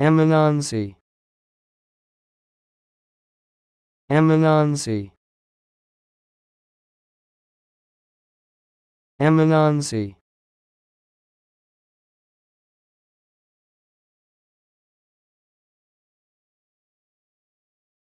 Eminency Eminency Eminency